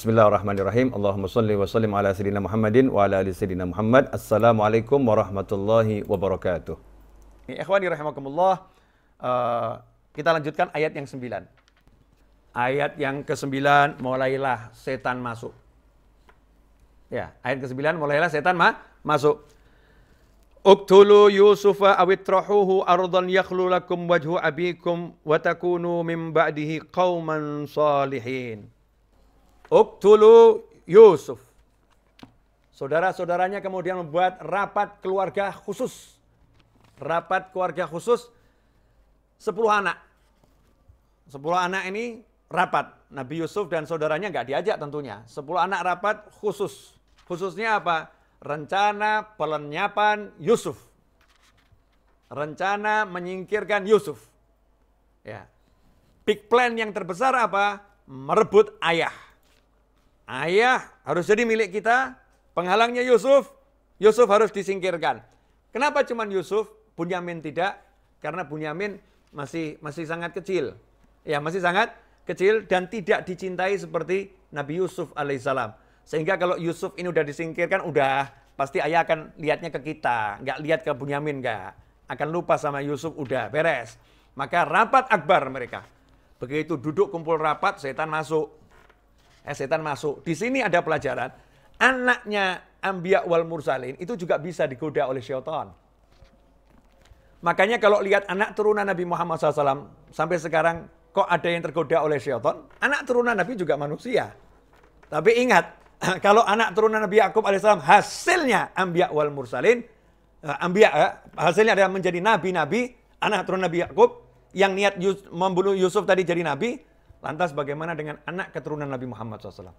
Bismillahirrahmanirrahim. Allahumma salli wa sallim ala sayyidina Muhammadin wa ala ali sayyidina Muhammad. Assalamualaikum warahmatullahi wabarakatuh. Ya, ikhwani rahimakumullah. Uh, kita lanjutkan ayat yang sembilan. Ayat yang ke-9 mulailah setan masuk. Ya, ayat ke-9 mulailah setan ma masuk. Uktulu Yusufa awitrahuhu ardan yakhlu lakum wajhu abikum wa takunu min ba'dihi qauman salihin. Uktulu Yusuf. Saudara-saudaranya kemudian membuat rapat keluarga khusus. Rapat keluarga khusus sepuluh anak. sepuluh anak ini rapat. Nabi Yusuf dan saudaranya nggak diajak tentunya. Sepuluh anak rapat khusus. Khususnya apa? Rencana pelenyapan Yusuf. Rencana menyingkirkan Yusuf. Ya. Big plan yang terbesar apa? Merebut ayah ayah harus jadi milik kita, penghalangnya Yusuf, Yusuf harus disingkirkan. Kenapa cuman Yusuf, Bunyamin tidak? Karena Bunyamin masih masih sangat kecil. Ya, masih sangat kecil dan tidak dicintai seperti Nabi Yusuf alaihissalam. Sehingga kalau Yusuf ini udah disingkirkan, udah pasti ayah akan lihatnya ke kita, nggak lihat ke Bunyamin nggak. Akan lupa sama Yusuf, udah beres. Maka rapat akbar mereka. Begitu duduk kumpul rapat, setan masuk eh, setan masuk. Di sini ada pelajaran, anaknya Ambiya wal Mursalin itu juga bisa digoda oleh syaitan. Makanya kalau lihat anak turunan Nabi Muhammad SAW sampai sekarang kok ada yang tergoda oleh syaitan, anak turunan Nabi juga manusia. Tapi ingat, kalau anak turunan Nabi Yakub AS hasilnya Ambiya wal Mursalin, eh, Ambiya eh, hasilnya adalah menjadi nabi-nabi, anak turunan Nabi Yakub yang niat membunuh Yusuf tadi jadi nabi, Lantas bagaimana dengan anak keturunan Nabi Muhammad SAW?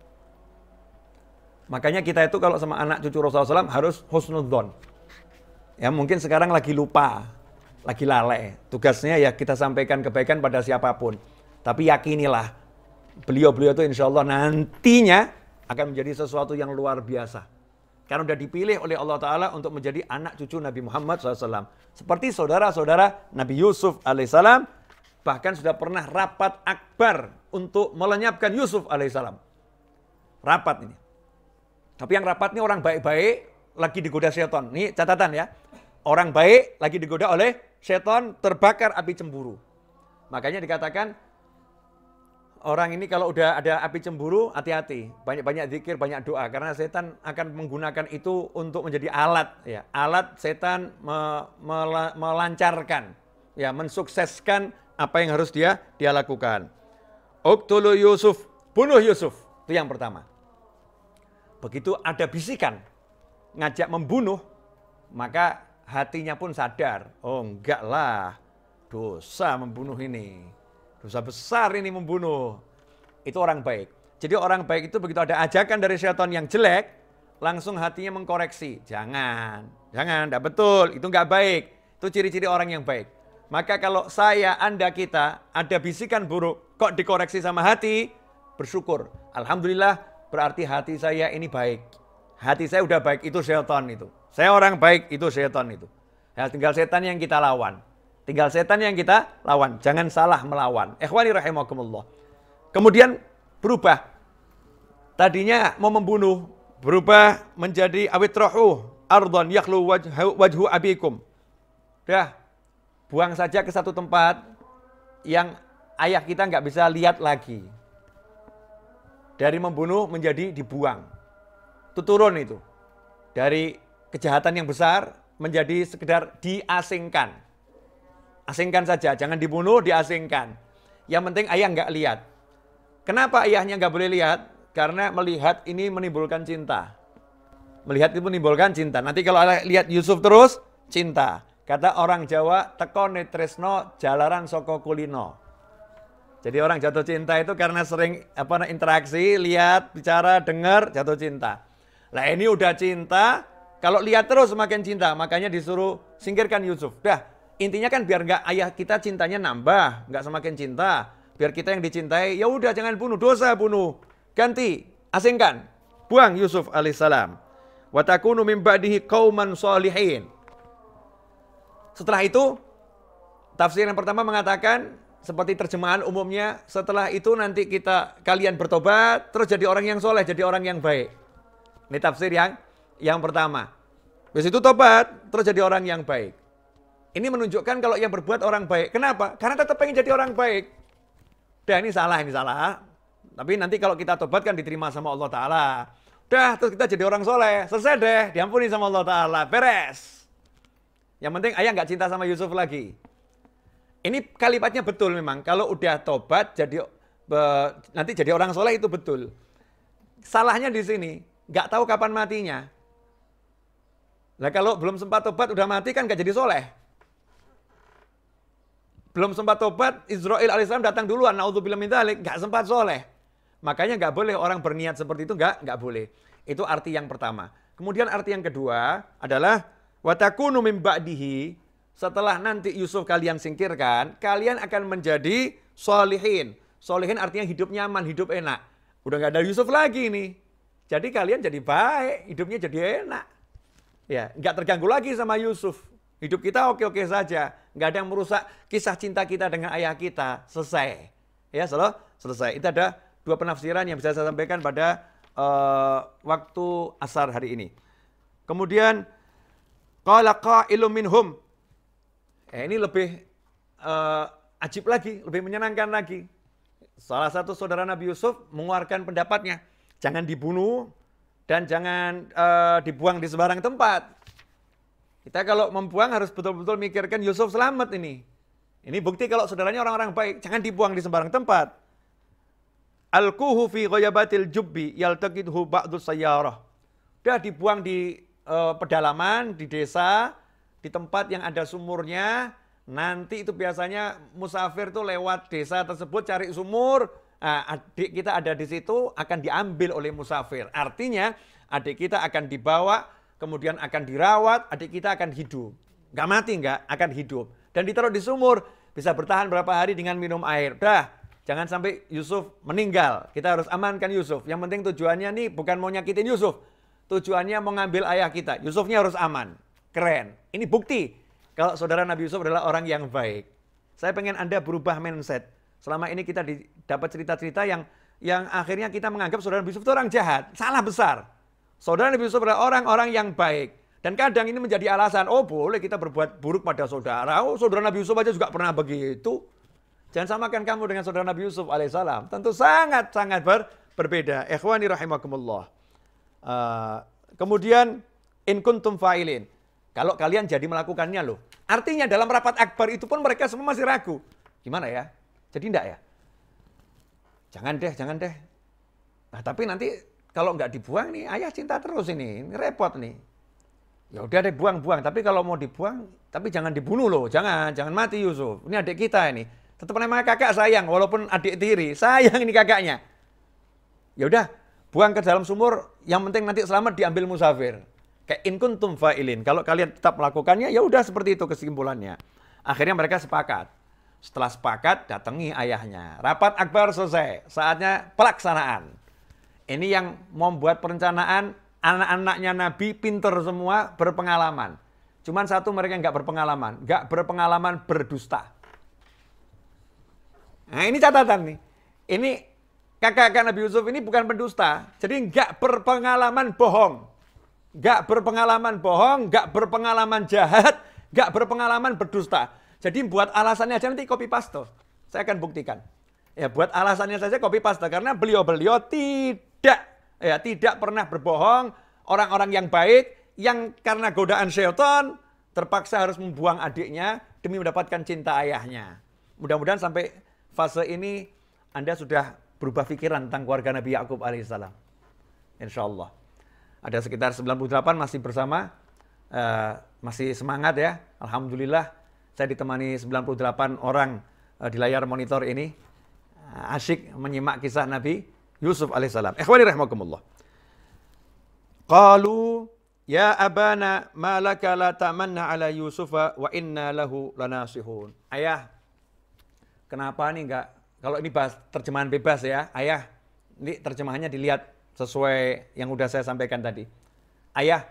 Makanya kita itu kalau sama anak cucu Rasulullah SAW harus husnudzon. Ya mungkin sekarang lagi lupa, lagi lalai. Tugasnya ya kita sampaikan kebaikan pada siapapun. Tapi yakinilah, beliau-beliau itu insya Allah nantinya akan menjadi sesuatu yang luar biasa. Karena sudah dipilih oleh Allah Ta'ala untuk menjadi anak cucu Nabi Muhammad SAW. Seperti saudara-saudara Nabi Yusuf alaihissalam bahkan sudah pernah rapat akbar untuk melenyapkan Yusuf alaihissalam. Rapat ini. Tapi yang rapat ini orang baik-baik lagi digoda setan. Ini catatan ya. Orang baik lagi digoda oleh setan terbakar api cemburu. Makanya dikatakan orang ini kalau udah ada api cemburu hati-hati. Banyak-banyak zikir, banyak doa karena setan akan menggunakan itu untuk menjadi alat ya. Alat setan me, me, melancarkan ya mensukseskan apa yang harus dia dia lakukan. Uktulu Yusuf, bunuh Yusuf. Itu yang pertama. Begitu ada bisikan ngajak membunuh, maka hatinya pun sadar, oh enggak lah, dosa membunuh ini. Dosa besar ini membunuh. Itu orang baik. Jadi orang baik itu begitu ada ajakan dari syaitan yang jelek, langsung hatinya mengkoreksi. Jangan, jangan, tidak betul, itu enggak baik. Itu ciri-ciri orang yang baik. Maka kalau saya, Anda, kita ada bisikan buruk, kok dikoreksi sama hati, bersyukur. Alhamdulillah berarti hati saya ini baik. Hati saya udah baik, itu setan itu. Saya orang baik, itu setan itu. Ya, tinggal setan yang kita lawan. Tinggal setan yang kita lawan. Jangan salah melawan. Ikhwani rahimahumullah. Kemudian berubah. Tadinya mau membunuh, berubah menjadi awitrohu ardon yakhlu abikum. Dah, buang saja ke satu tempat yang ayah kita nggak bisa lihat lagi. Dari membunuh menjadi dibuang. Itu turun itu. Dari kejahatan yang besar menjadi sekedar diasingkan. Asingkan saja, jangan dibunuh, diasingkan. Yang penting ayah nggak lihat. Kenapa ayahnya nggak boleh lihat? Karena melihat ini menimbulkan cinta. Melihat itu menimbulkan cinta. Nanti kalau lihat Yusuf terus, cinta. Kata orang Jawa, teko netresno jalaran soko kulino. Jadi orang jatuh cinta itu karena sering apa interaksi, lihat, bicara, dengar, jatuh cinta. Lah ini udah cinta, kalau lihat terus semakin cinta, makanya disuruh singkirkan Yusuf. Dah, intinya kan biar nggak ayah kita cintanya nambah, nggak semakin cinta. Biar kita yang dicintai, ya udah jangan bunuh, dosa bunuh. Ganti, asingkan. Buang Yusuf alaihissalam. Watakunu min ba'dihi qauman setelah itu, tafsir yang pertama mengatakan seperti terjemahan umumnya, setelah itu nanti kita kalian bertobat, terus jadi orang yang soleh, jadi orang yang baik. Ini tafsir yang yang pertama. Habis itu tobat, terus jadi orang yang baik. Ini menunjukkan kalau yang berbuat orang baik. Kenapa? Karena tetap pengen jadi orang baik. Dan ini salah, ini salah. Tapi nanti kalau kita tobat kan diterima sama Allah Ta'ala. Dah, terus kita jadi orang soleh. Selesai deh, diampuni sama Allah Ta'ala. Beres. Yang penting ayah nggak cinta sama Yusuf lagi. Ini kalimatnya betul memang. Kalau udah tobat jadi nanti jadi orang soleh itu betul. Salahnya di sini nggak tahu kapan matinya. Nah kalau belum sempat tobat udah mati kan nggak jadi soleh. Belum sempat tobat Israel alaihissalam datang duluan. Naudzubillah min dzalik nggak sempat soleh. Makanya nggak boleh orang berniat seperti itu nggak nggak boleh. Itu arti yang pertama. Kemudian arti yang kedua adalah Watakunu min ba'dihi, setelah nanti Yusuf kalian singkirkan, kalian akan menjadi solihin. Solihin artinya hidup nyaman, hidup enak. Udah nggak ada Yusuf lagi nih. Jadi kalian jadi baik, hidupnya jadi enak. Ya, nggak terganggu lagi sama Yusuf. Hidup kita oke-oke saja, nggak ada yang merusak kisah cinta kita dengan ayah kita. Selesai. Ya, selesai. selesai. Itu ada dua penafsiran yang bisa saya sampaikan pada uh, waktu asar hari ini. Kemudian Qala qailum minhum. Eh, ini lebih uh, ajib lagi, lebih menyenangkan lagi. Salah satu saudara Nabi Yusuf mengeluarkan pendapatnya. Jangan dibunuh dan jangan uh, dibuang di sembarang tempat. Kita kalau membuang harus betul-betul mikirkan Yusuf selamat ini. Ini bukti kalau saudaranya orang-orang baik. Jangan dibuang di sembarang tempat. Al-kuhu fi ghayabatil jubbi yaltaqithu ba'du sayyarah. Dah dibuang di uh, pedalaman, di desa, di tempat yang ada sumurnya. Nanti itu biasanya musafir tuh lewat desa tersebut cari sumur. Nah, adik kita ada di situ akan diambil oleh musafir. Artinya adik kita akan dibawa, kemudian akan dirawat, adik kita akan hidup. Gak mati nggak, akan hidup. Dan ditaruh di sumur, bisa bertahan berapa hari dengan minum air. Dah, jangan sampai Yusuf meninggal. Kita harus amankan Yusuf. Yang penting tujuannya nih bukan mau nyakitin Yusuf, Tujuannya mengambil ayah kita. Yusufnya harus aman. Keren. Ini bukti kalau saudara Nabi Yusuf adalah orang yang baik. Saya pengen Anda berubah mindset. Selama ini kita dapat cerita-cerita yang yang akhirnya kita menganggap saudara Nabi Yusuf itu orang jahat. Salah besar. Saudara Nabi Yusuf adalah orang-orang yang baik. Dan kadang ini menjadi alasan, oh boleh kita berbuat buruk pada saudara. Oh saudara Nabi Yusuf aja juga pernah begitu. Jangan samakan kamu dengan saudara Nabi Yusuf alaihissalam. Tentu sangat-sangat ber, berbeda. Ikhwani rahimakumullah. Uh, kemudian in kuntum fa'ilin. Kalau kalian jadi melakukannya loh. Artinya dalam rapat akbar itu pun mereka semua masih ragu. Gimana ya? Jadi enggak ya? Jangan deh, jangan deh. Nah tapi nanti kalau nggak dibuang nih ayah cinta terus ini, ini repot nih. Ya udah deh buang-buang, tapi kalau mau dibuang, tapi jangan dibunuh loh, jangan, jangan mati Yusuf. Ini adik kita ini. Tetap namanya kakak sayang, walaupun adik tiri, sayang ini kakaknya. Ya udah, buang ke dalam sumur, yang penting nanti selamat diambil musafir. Kayak in kuntum fa'ilin. Kalau kalian tetap melakukannya, ya udah seperti itu kesimpulannya. Akhirnya mereka sepakat. Setelah sepakat, datangi ayahnya. Rapat akbar selesai. Saatnya pelaksanaan. Ini yang membuat perencanaan anak-anaknya Nabi pinter semua, berpengalaman. Cuman satu mereka nggak berpengalaman. Nggak berpengalaman berdusta. Nah ini catatan nih. Ini kakak Nabi Yusuf ini bukan pendusta. Jadi nggak berpengalaman bohong. Nggak berpengalaman bohong, nggak berpengalaman jahat, nggak berpengalaman berdusta. Jadi buat alasannya aja nanti copy paste. Saya akan buktikan. Ya buat alasannya saja copy paste karena beliau-beliau tidak ya tidak pernah berbohong, orang-orang yang baik yang karena godaan setan terpaksa harus membuang adiknya demi mendapatkan cinta ayahnya. Mudah-mudahan sampai fase ini Anda sudah berubah pikiran tentang keluarga Nabi Yakub alaihissalam. Insya Allah. Ada sekitar 98 masih bersama, uh, masih semangat ya. Alhamdulillah saya ditemani 98 orang uh, di layar monitor ini. Uh, asyik menyimak kisah Nabi Yusuf alaihissalam. Ikhwani rahmatullah. Qalu Ya abana malaka la tamanna ala Yusufa wa inna lahu lanasihun. Ayah, kenapa nih nggak kalau ini bahas terjemahan bebas ya, ayah, ini terjemahannya dilihat sesuai yang udah saya sampaikan tadi. Ayah,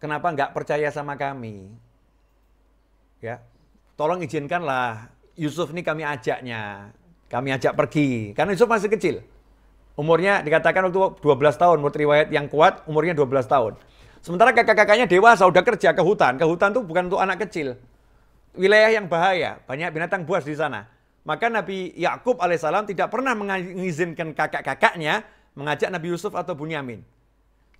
kenapa nggak percaya sama kami? Ya, tolong izinkanlah Yusuf ini kami ajaknya, kami ajak pergi. Karena Yusuf masih kecil. Umurnya dikatakan waktu 12 tahun, menurut riwayat yang kuat umurnya 12 tahun. Sementara kakak-kakaknya dewasa udah kerja ke hutan. Ke hutan tuh bukan untuk anak kecil. Wilayah yang bahaya, banyak binatang buas di sana. Maka Nabi Yakub alaihissalam tidak pernah mengizinkan kakak-kakaknya mengajak Nabi Yusuf atau Bunyamin.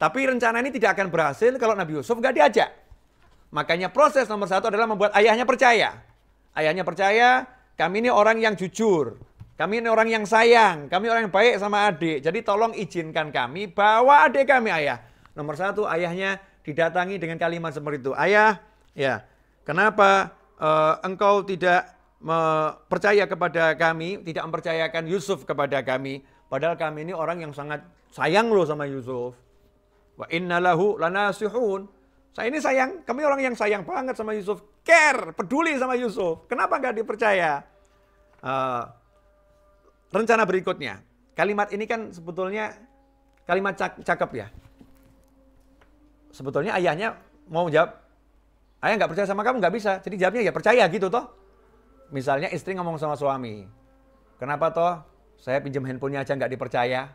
Tapi rencana ini tidak akan berhasil kalau Nabi Yusuf gak diajak. Makanya proses nomor satu adalah membuat ayahnya percaya. Ayahnya percaya, kami ini orang yang jujur. Kami ini orang yang sayang, kami orang yang baik sama adik. Jadi tolong izinkan kami bawa adik kami ayah. Nomor satu ayahnya didatangi dengan kalimat seperti itu. Ayah, ya kenapa uh, engkau tidak percaya kepada kami, tidak mempercayakan Yusuf kepada kami. Padahal kami ini orang yang sangat sayang loh sama Yusuf. Wa innalahu lanasihun. Saya ini sayang, kami orang yang sayang banget sama Yusuf. Care, peduli sama Yusuf. Kenapa nggak dipercaya? Uh, rencana berikutnya. Kalimat ini kan sebetulnya kalimat cakep ya. Sebetulnya ayahnya mau jawab, ayah nggak percaya sama kamu nggak bisa. Jadi jawabnya ya percaya gitu toh misalnya istri ngomong sama suami, kenapa toh saya pinjam handphonenya aja nggak dipercaya?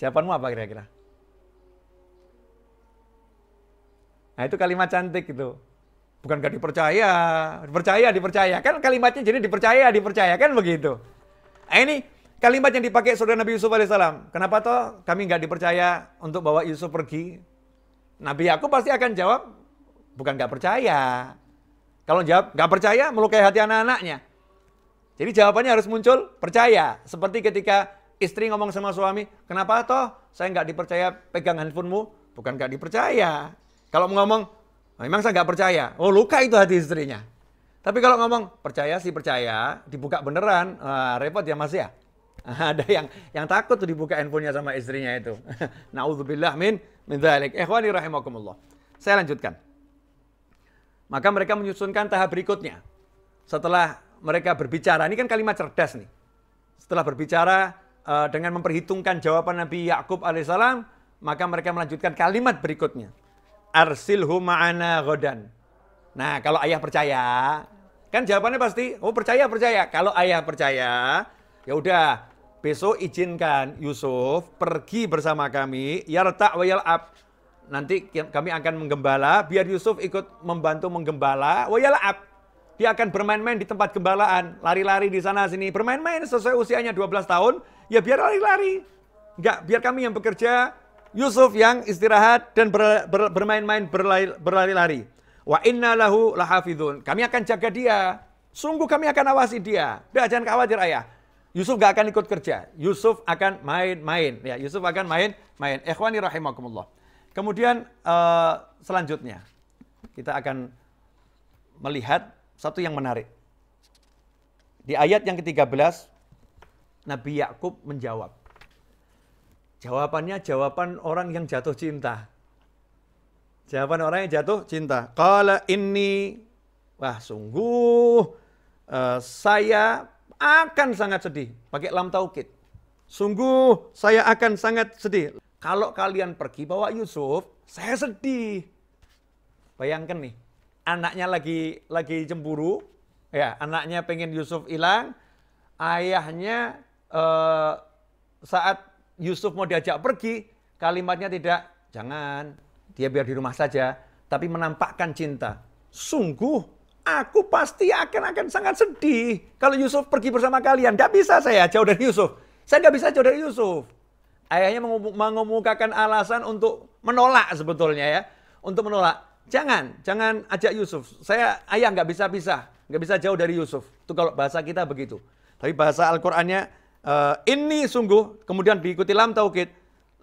Jawabanmu apa kira-kira? Nah itu kalimat cantik gitu. Bukan nggak dipercaya, dipercaya, dipercaya. Kan kalimatnya jadi dipercaya, dipercaya. Kan begitu. Nah ini kalimat yang dipakai saudara Nabi Yusuf alaihissalam. Kenapa toh kami nggak dipercaya untuk bawa Yusuf pergi? Nabi aku pasti akan jawab, bukan nggak percaya, kalau jawab nggak percaya, melukai hati anak-anaknya. Jadi jawabannya harus muncul percaya. Seperti ketika istri ngomong sama suami, kenapa toh saya nggak dipercaya pegang handphonemu? Bukan nggak dipercaya. Kalau ngomong, memang saya nggak percaya. Oh luka itu hati istrinya. Tapi kalau ngomong percaya sih percaya, dibuka beneran, repot ya mas ya. Ada yang yang takut tuh dibuka handphonenya sama istrinya itu. Nauzubillah min min dzalik. Ikhwani rahimakumullah. Saya lanjutkan. Maka mereka menyusunkan tahap berikutnya. Setelah mereka berbicara, ini kan kalimat cerdas nih. Setelah berbicara uh, dengan memperhitungkan jawaban Nabi Yakub alaihissalam, maka mereka melanjutkan kalimat berikutnya. Arsilhu ma'ana godan. Nah, kalau ayah percaya, kan jawabannya pasti, oh percaya, percaya. Kalau ayah percaya, ya udah besok izinkan Yusuf pergi bersama kami, yarta wa nanti kami akan menggembala, biar Yusuf ikut membantu menggembala. Oh ya ab. Dia akan bermain-main di tempat gembalaan, lari-lari di sana sini, bermain-main sesuai usianya 12 tahun, ya biar lari-lari. Enggak, biar kami yang bekerja, Yusuf yang istirahat dan ber, ber, bermain-main berlari-lari. Wa inna lahu lahafidun. Kami akan jaga dia. Sungguh kami akan awasi dia. Udah jangan khawatir ayah. Yusuf gak akan ikut kerja. Yusuf akan main-main. Ya, Yusuf akan main-main. Ikhwani rahimakumullah. Kemudian uh, selanjutnya kita akan melihat satu yang menarik. Di ayat yang ke-13 Nabi Yakub menjawab. Jawabannya jawaban orang yang jatuh cinta. Jawaban orang yang jatuh cinta. kalau ini wah sungguh uh, saya akan sangat sedih. Pakai lam taukid. Sungguh saya akan sangat sedih kalau kalian pergi bawa Yusuf, saya sedih. Bayangkan nih, anaknya lagi lagi cemburu, ya anaknya pengen Yusuf hilang, ayahnya eh, saat Yusuf mau diajak pergi, kalimatnya tidak, jangan, dia biar di rumah saja, tapi menampakkan cinta. Sungguh, aku pasti akan akan sangat sedih kalau Yusuf pergi bersama kalian. Tidak bisa saya jauh dari Yusuf. Saya nggak bisa jauh dari Yusuf ayahnya mengemukakan alasan untuk menolak sebetulnya ya. Untuk menolak. Jangan, jangan ajak Yusuf. Saya ayah nggak bisa pisah, nggak bisa jauh dari Yusuf. Itu kalau bahasa kita begitu. Tapi bahasa Al-Qur'annya uh, eh, ini sungguh kemudian diikuti lam taukid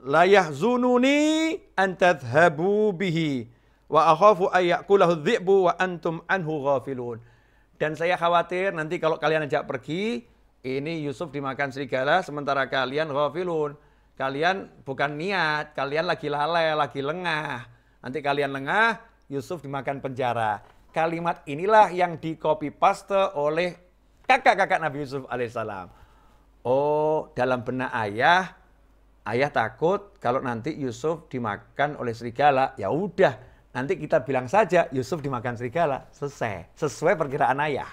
layah zununi antadhabu bihi wa akhafu ayakulahu dhi'bu wa antum anhu ghafilun. Dan saya khawatir nanti kalau kalian ajak pergi, ini Yusuf dimakan serigala sementara kalian ghafilun. Kalian bukan niat, kalian lagi lalai, lagi lengah. Nanti kalian lengah, Yusuf dimakan penjara. Kalimat inilah yang di copy paste oleh kakak-kakak Nabi Yusuf alaihissalam. Oh, dalam benak ayah, ayah takut kalau nanti Yusuf dimakan oleh serigala. Ya udah, nanti kita bilang saja Yusuf dimakan serigala. Selesai, sesuai perkiraan ayah.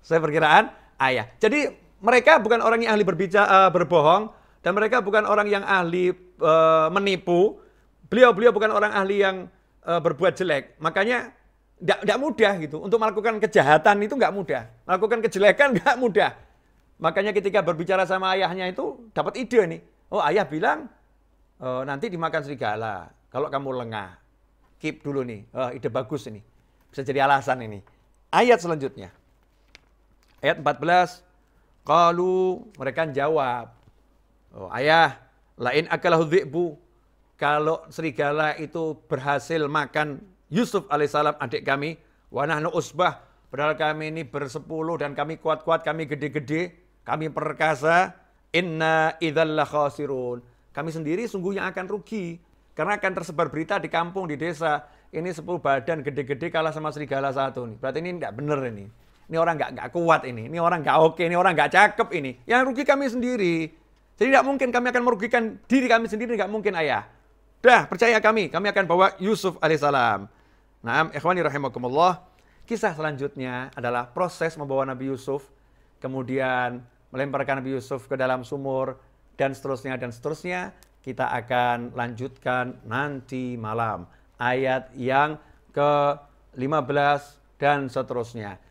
Sesuai perkiraan ayah. Jadi mereka bukan orang yang ahli berbicara eh, berbohong, dan mereka bukan orang yang ahli e, menipu. Beliau-beliau bukan orang ahli yang e, berbuat jelek. Makanya tidak mudah gitu. Untuk melakukan kejahatan itu nggak mudah. Melakukan kejelekan nggak mudah. Makanya ketika berbicara sama ayahnya itu dapat ide nih. Oh ayah bilang e, nanti dimakan serigala kalau kamu lengah. Keep dulu nih. Oh, ide bagus ini. Bisa jadi alasan ini. Ayat selanjutnya. Ayat 14. Kalau mereka jawab, Oh, ayah, lain akalahu dhi'bu. Kalau serigala itu berhasil makan Yusuf alaihissalam adik kami, wa nahnu usbah, padahal kami ini bersepuluh dan kami kuat-kuat, kami gede-gede, kami perkasa, inna idzal khasirun. Kami sendiri sungguh yang akan rugi karena akan tersebar berita di kampung, di desa, ini sepuluh badan gede-gede kalah sama serigala satu nih. Berarti ini enggak benar ini. Ini orang enggak enggak kuat ini. Ini orang enggak oke, ini orang enggak cakep ini. Yang rugi kami sendiri. Jadi tidak mungkin kami akan merugikan diri kami sendiri, tidak mungkin ayah. Dah, percaya kami, kami akan bawa Yusuf alaihissalam. Nah, ikhwani rahimakumullah, kisah selanjutnya adalah proses membawa Nabi Yusuf, kemudian melemparkan Nabi Yusuf ke dalam sumur, dan seterusnya, dan seterusnya. Kita akan lanjutkan nanti malam. Ayat yang ke-15 dan seterusnya.